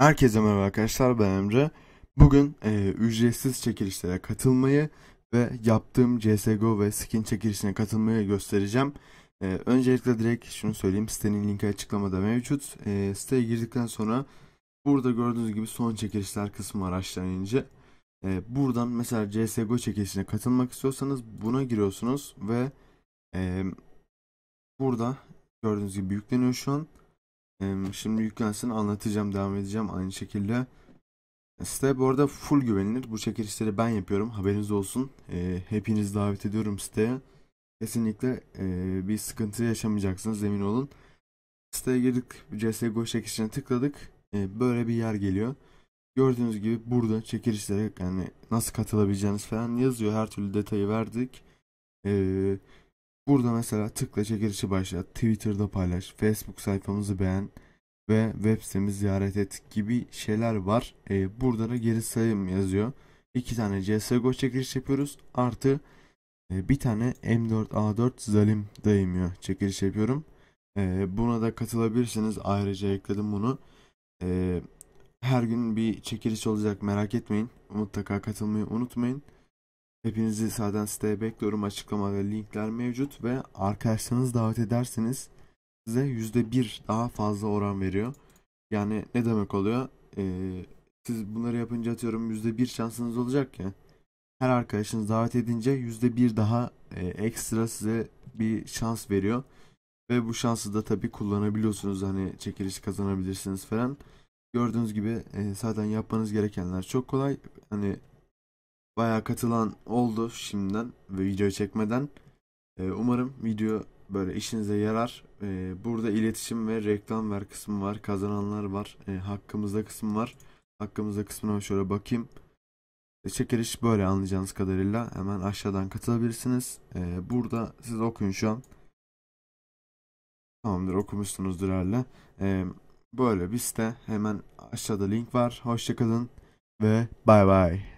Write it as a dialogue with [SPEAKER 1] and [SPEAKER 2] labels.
[SPEAKER 1] Herkese merhaba arkadaşlar ben Emre. Bugün e, ücretsiz çekilişlere katılmayı ve yaptığım CSGO ve skin çekilişine katılmayı göstereceğim. E, öncelikle direkt şunu söyleyeyim sitenin linki açıklamada mevcut. E, siteye girdikten sonra burada gördüğünüz gibi son çekilişler kısmı araçlanınca e, buradan mesela CSGO çekilişine katılmak istiyorsanız buna giriyorsunuz ve e, burada gördüğünüz gibi yükleniyor şu an. Şimdi yüklensin anlatacağım devam edeceğim aynı şekilde. E, site bu arada full güvenilir. Bu çekilişleri ben yapıyorum. Haberiniz olsun. E, hepiniz davet ediyorum siteye. Kesinlikle e, bir sıkıntı yaşamayacaksınız emin olun. Siteye girdik. CSGO çekilişine tıkladık. E, böyle bir yer geliyor. Gördüğünüz gibi burada çekilişlere yani nasıl katılabileceğiniz falan yazıyor. Her türlü detayı verdik. Eee Burada mesela tıkla çekilişi başla, Twitter'da paylaş, Facebook sayfamızı beğen ve web sitemizi ziyaret et gibi şeyler var. Ee, burada da geri sayım yazıyor. İki tane CSGO çekiliş yapıyoruz. Artı e, bir tane M4A4 Zalim daimyo çekiliş yapıyorum. E, buna da katılabilirsiniz. Ayrıca ekledim bunu. E, her gün bir çekiliş olacak merak etmeyin. Mutlaka katılmayı unutmayın. Hepinizi sağdan siteye bekliyorum. Açıklamada linkler mevcut ve arkadaşlarınız davet ederseniz size yüzde bir daha fazla oran veriyor. Yani ne demek oluyor? Ee, siz bunları yapınca atıyorum yüzde bir şansınız olacak ya. Her arkadaşınız davet edince yüzde bir daha e, ekstra size bir şans veriyor. Ve bu şansı da tabi kullanabiliyorsunuz. Hani çekiliş kazanabilirsiniz falan. Gördüğünüz gibi e, zaten yapmanız gerekenler çok kolay. Hani Baya katılan oldu şimdiden ve video çekmeden. Ee, umarım video böyle işinize yarar. E, burada iletişim ve reklam ver kısmı var. Kazananlar var. E, hakkımızda kısmı var. Hakkımızda kısmına şöyle bakayım. E, çekiliş böyle anlayacağınız kadarıyla hemen aşağıdan katılabilirsiniz. Ee, burada siz okuyun şu an. Tamamdır okumuşsunuzdur herhalde. Ee, böyle bir site hemen aşağıda link var. Hoşçakalın ve bay bay.